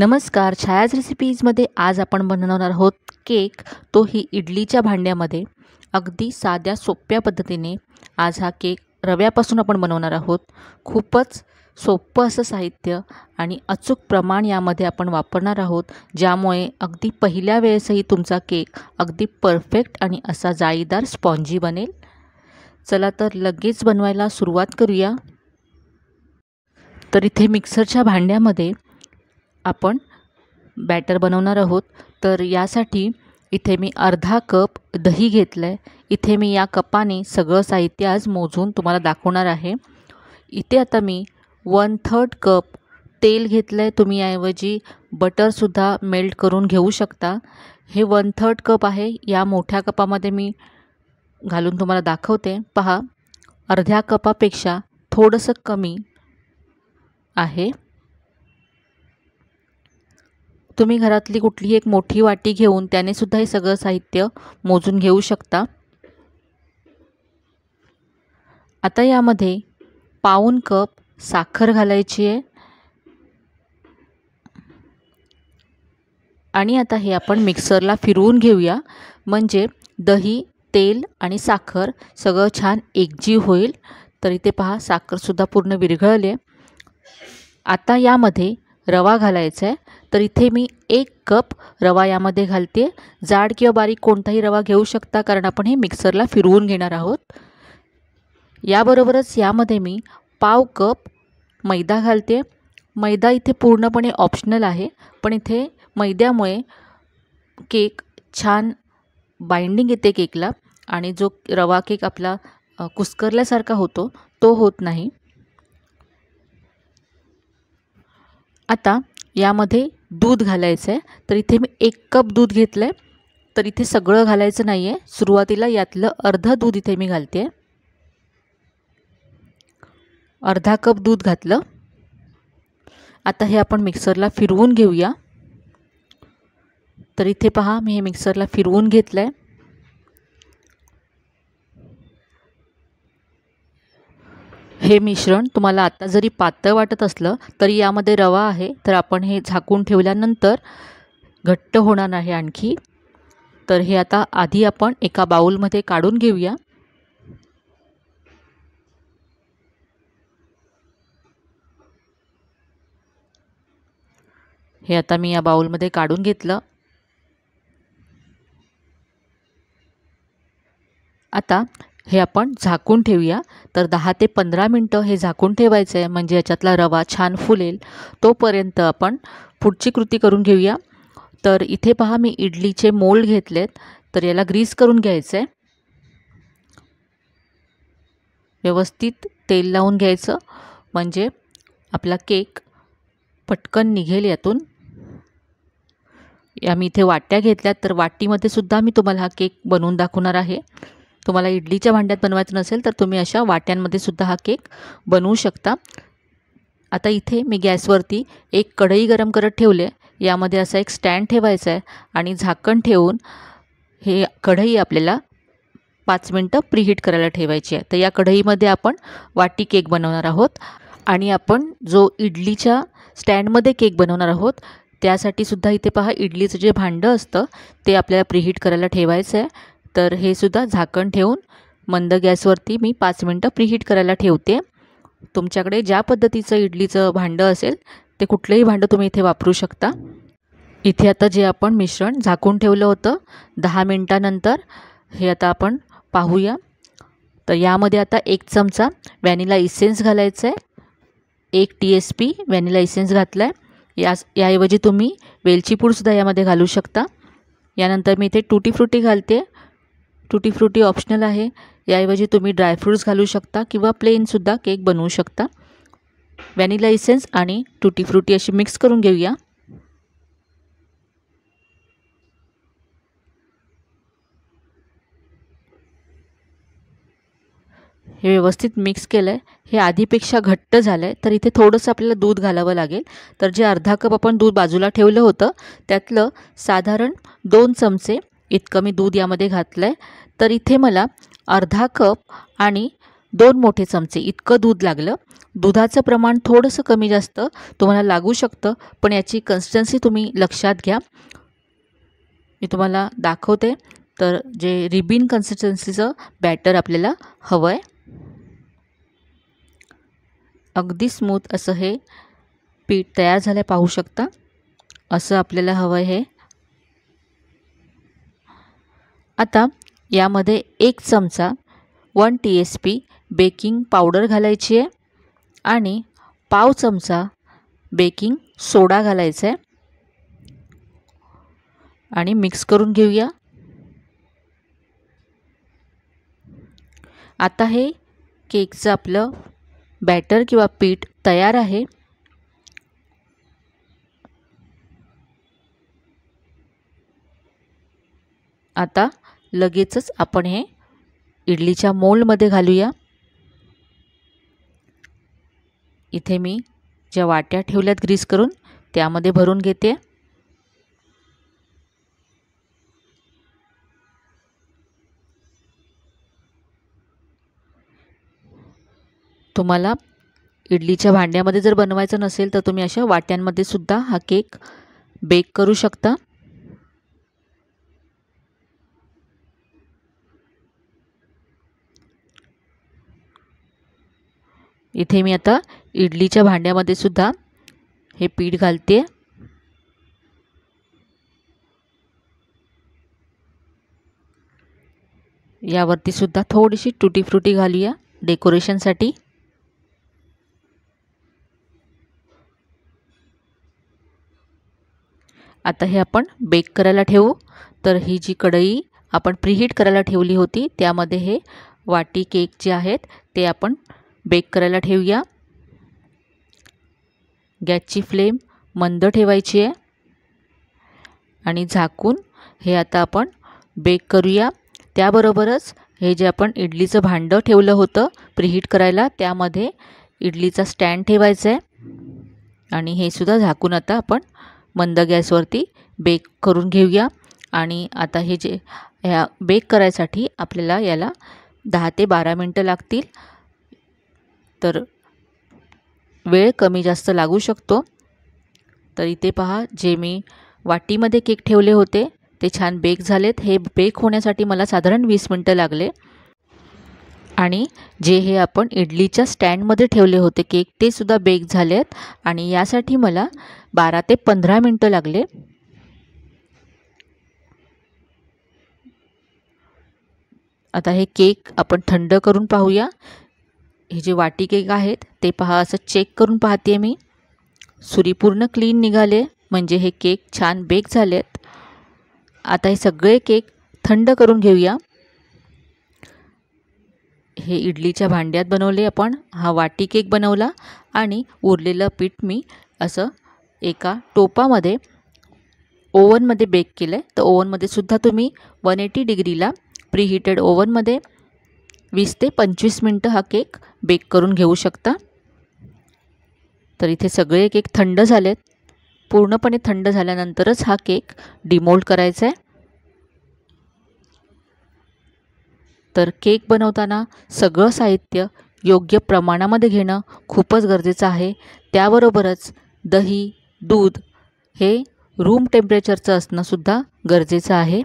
नमस्कार छायाज रेसिपीजमध्ये आज आपण बनवणार आहोत केक तो ही इडलीच्या भांड्यामध्ये अगदी साध्या सोप्या पद्धतीने आज हा केक रव्यापासून आपण बनवणार आहोत खूपच सोपं असं साहित्य आणि अचूक प्रमाण यामध्ये आपण वापरणार आहोत ज्यामुळे अगदी पहिल्या वेळेसही तुमचा केक अगदी परफेक्ट आणि असा जाळीदार स्पॉन्जी बनेल चला तर लगेच बनवायला सुरुवात करूया तर इथे मिक्सरच्या भांड्यामध्ये आपण बॅटर बनवणार आहोत तर यासाठी इथे मी अर्धा कप दही घेतलं आहे इथे मी या कपाने सगळं साहित्य आज मोजून तुम्हाला दाखवणार आहे इथे आता मी वन थर्ड कप तेल घेतलं आहे तुम्ही याऐवजी बटरसुद्धा मेल्ट करून घेऊ शकता हे वन थर्ड कप आहे या मोठ्या कपामध्ये मी घालून तुम्हाला दाखवते पहा अर्ध्या कपापेक्षा थोडंसं कमी आहे तुम्ही घरातली कुठलीही एक मोठी वाटी घेऊन त्याने सुद्धा हे सगळं साहित्य मोजून घेऊ शकता आता यामध्ये पाऊन कप साखर घालायची आहे आणि आता हे आपण मिक्सरला फिरवून घेऊया म्हणजे दही तेल आणि साखर सगळं छान एकजीव होईल तरी ते पहा साखरसुद्धा पूर्ण विरघळले आता यामध्ये रवा घालायचा आहे तर इथे मी एक कप रवा यामध्ये घालते जाड किंवा बारीक कोणताही रवा घेऊ शकता कारण आपण हे मिक्सरला फिरवून घेणार आहोत याबरोबरच यामध्ये मी पाव कप मैदा घालते मैदा इथे पूर्णपणे ऑप्शनल आहे पण इथे मैद्यामुळे केक छान बाइंडिंग येते केकला आणि जो रवा केक आपला कुस्करल्यासारखा होतो तो होत नाही आता यामध्ये दूध घालायचं आहे तर इथे मी एक कप दूध घेतलं आहे तर इथे सगळं घालायचं नाही आहे सुरुवातीला यातलं अर्धं दूध इथे मी घालते अर्धा कप दूध घातलं आता हे आपण मिक्सरला फिरवून घेऊया तर इथे पहा मी हे मिक्सरला फिरवून घेतलं आहे हे मिश्रण तुम्हाला आता जरी पातळ वाटत असलं तरी यामध्ये रवा आहे तर आपण हे झाकून ठेवल्यानंतर घट्ट होणार आहे आणखी तर हे आता आधी आपण एका बाऊलमध्ये काढून घेऊया हे आता मी या बाऊलमध्ये काढून घेतलं आता हे आपण झाकून ठेवूया तर दहा ते पंधरा मिनटं हे झाकून ठेवायचं आहे म्हणजे याच्यातला रवा छान फुलेल तोपर्यंत आपण पुढची कृती करून घेऊया तर इथे पहा मी इडलीचे मोल्ड घेतलेत तर याला ग्रीस करून घ्यायचं आहे व्यवस्थित तेल लावून घ्यायचं म्हणजे आपला केक पटकन निघेल यातून या मी इथे वाट्या घेतल्यात तर वाटीमध्ये सुद्धा मी तुम्हाला हा केक बनवून दाखवणार आहे तुम्हाला इडलीच्या भांड्यात बनवायचं नसेल तर तुम्ही अशा वाट्यांमध्ये सुद्धा हा केक बनवू शकता आता इथे मी गॅसवरती एक कढई गरम करत ठेवले यामध्ये असा एक स्टँड ठेवायचा आहे आणि झाकण ठेवून हे कढई आपल्याला पाच मिनटं प्रीहीट करायला ठेवायची आहे तर या कढईमध्ये आपण वाटी केक बनवणार आहोत आणि आपण जो इडलीच्या स्टँडमध्ये केक बनवणार आहोत त्यासाठी सुद्धा इथे पहा इडलीचं जे भांडं असतं ते आपल्याला प्रीहीट करायला ठेवायचं आहे तर हे सुद्धा झाकण ठेवून मंद गॅसवरती मी पाच मिनटं प्रीहीट करायला ठेवते तुमच्याकडे ज्या पद्धतीचं इडलीचं भांडं असेल ते कुठलंही भांडं तुम्ही इथे वापरू शकता इथे आता जे आपण मिश्रण झाकून ठेवलं होतं दहा मिनटानंतर हे आता आपण पाहूया तर यामध्ये आता एक चमचा व्हॅनिला इसेन्स घालायचं आहे एक T S P vanilla essence घातला आहे या याऐवजी तुम्ही वेलची यामध्ये घालू शकता यानंतर मी इथे टूटी फ्रुटी घालते टुटी फ्रुटी ऑप्शनल आहे याऐवजी तुम्ही ड्रायफ्रूट्स घालू शकता किंवा प्लेनसुद्धा केक बनवू शकता व्हॅनिला इसेन्स आणि टुटी फ्रुटी अशी मिक्स करून घेऊया हे व्यवस्थित मिक्स केलं आहे हे आधीपेक्षा घट्ट झालं आहे तर इथे थोडंसं आपल्याला दूध घालावं लागेल तर जे अर्धा कप आपण दूध बाजूला ठेवलं होतं त्यातलं साधारण दोन चमचे इतकं मी दूध यामध्ये घातलं आहे तर इथे मला अर्धा कप आणि दोन मोठे चमचे इतकं दूध लागलं दुधाचं प्रमाण थोडंसं कमी जास्त तुम्हाला लागू शकतं पण याची कन्सिस्टन्सी तुम्ही लक्षात घ्या मी तुम्हाला दाखवते तर जे रिबिन कन्सिस्टन्सीचं बॅटर आपल्याला हवं आहे अगदी स्मूथ असं हे पीठ तयार झालं पाहू शकता असं आपल्याला हवं आहे आता यामध्ये एक चमचा one T S P baking powder घालायची आहे आणि पाव चमचा बेकिंग सोडा घालायचा आहे आणि मिक्स करून घेऊया आता हे केकचं आपलं बॅटर किंवा पीठ तयार आहे आता लगेचच आपण हे इडलीच्या मोलमध्ये घालूया इथे मी ज्या वाट्या ठेवल्यात ग्रीस करून त्यामध्ये भरून घेते तुम्हाला इडलीच्या भांड्यामध्ये जर बनवायचं नसेल तर तुम्ही अशा वाट्यांमध्ये सुद्धा हा केक बेक करू शकता इथे मी आता इडलीच्या भांड्यामध्ये सुद्धा हे पीठ घालते यावरती सुद्धा थोडीशी तुटी फ्रुटी घालूया डेकोरेशनसाठी आता हे आपण बेक करायला ठेवू तर ही जी कढई आपण प्रीहीट करायला ठेवली होती त्यामध्ये हे वाटी केक जे आहेत ते आपण बेक करायला ठेवूया गॅसची फ्लेम मंद ठेवायची आहे आणि झाकून हे आता आपण बेक करूया त्याबरोबरच हे जे आपण इडलीचं भांडं ठेवलं होतं प्रिहीट करायला त्यामध्ये इडलीचा स्टँड ठेवायचा आहे आणि हे सुद्धा झाकून आता आपण मंद गॅसवरती बेक करून घेऊया आणि आता हे जे ह्या बेक करायसाठी आपल्याला याला दहा ते बारा मिनटं लागतील तर वेळ कमी जास्त लागू शकतो तर इथे पहा जे मी वाटीमध्ये केक ठेवले होते ते छान बेक झालेत हे बेक होण्यासाठी मला साधारण वीस मिनटं लागले आणि जे हे आपण इडलीच्या स्टँडमध्ये ठेवले होते केक ते सुद्धा बेक झाले आहेत आणि यासाठी मला बारा ते पंधरा मिनटं लागले आता हे केक आपण थंड करून पाहूया हे जे वाटी केक आहेत ते पहा असं चेक करून पाहते मी सुरी पूर्ण क्लीन निघाले म्हणजे हे केक छान बेक झालेत आता हे सगळे केक थंड करून घेऊया हे इडलीच्या भांड्यात बनवले आपण हा वाटी केक बनवला आणि उरलेलं पीठ मी असं एका टोपामध्ये ओवनमध्ये बेक केलं आहे तर ओव्हनमध्ये सुद्धा तुम्ही वन एटी डिग्रीला प्रीहिटेड ओवनमध्ये वीस ते पंचवीस मिनटं हा केक बेक करून घेऊ शकता तर इथे सगळे केक थंड झालेत पूर्णपणे थंड झाल्यानंतरच हा केक डिमोल्ड करायचा आहे तर केक बनवताना सगळं साहित्य योग्य प्रमाणामध्ये घेणं खूपच गरजेचं आहे त्याबरोबरच दही दूध हे रूम टेम्परेचरचं असणंसुद्धा गरजेचं आहे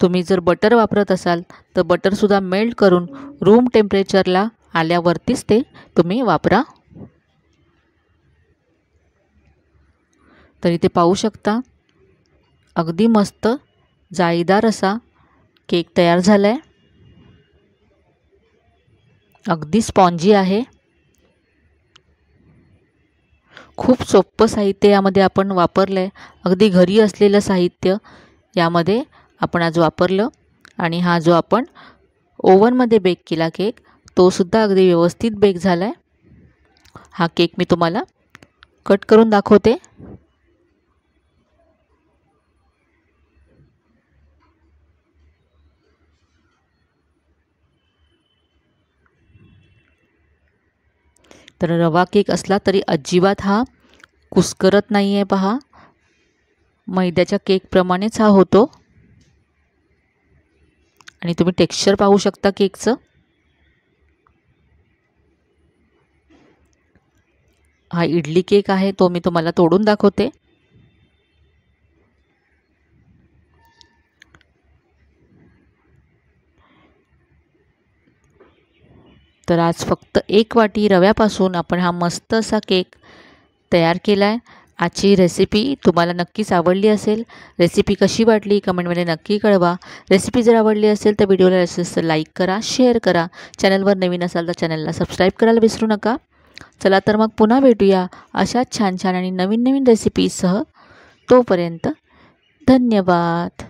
तुम्ही जर बटर वापरत असाल तर बटरसुद्धा मेल्ट करून रूम टेम्परेचरला आल्यावरतीच ते तुम्ही वापरा तरी ते पाहू शकता अगदी मस्त जाळीदार असा केक तयार झाला आहे अगदी स्पॉन्जी आहे खूप सोपं साहित्य यामध्ये आपण वापरलं आहे अगदी घरी असलेलं साहित्य यामध्ये आपण आज वापरलं आणि हा जो आपण ओव्हनमध्ये बेक केला केक तोसुद्धा अगदी व्यवस्थित बेक झाला आहे हा केक मी तुम्हाला कट करून दाखवते तर रवा केक असला तरी अजिबात हा कुस्करत नाही आहे पहा मैद्याच्या केकप्रमाणेच हा होतो आणि तुम्ही टेक्स्चर पाहू शकता केकचं हा इडली केक आहे तो मी तुम्हाला तोडून दाखवते तर आज फक्त एक वाटी रव्यापासून आपण हा मस्त असा केक तयार केला आहे आजची रेसिपी तुम्हाला नक्कीच आवडली असेल रेसिपी कशी वाटली कमेंटमध्ये नक्की कळवा रेसिपी जर आवडली असेल तर व्हिडिओला असं लाइक लाईक करा शेअर करा चॅनलवर नवीन असाल तर चॅनलला सबस्क्राईब करायला विसरू नका चला तर मग पुन्हा भेटूया अशाच छान छान आणि नवीन नवीन रेसिपीसह तोपर्यंत धन्यवाद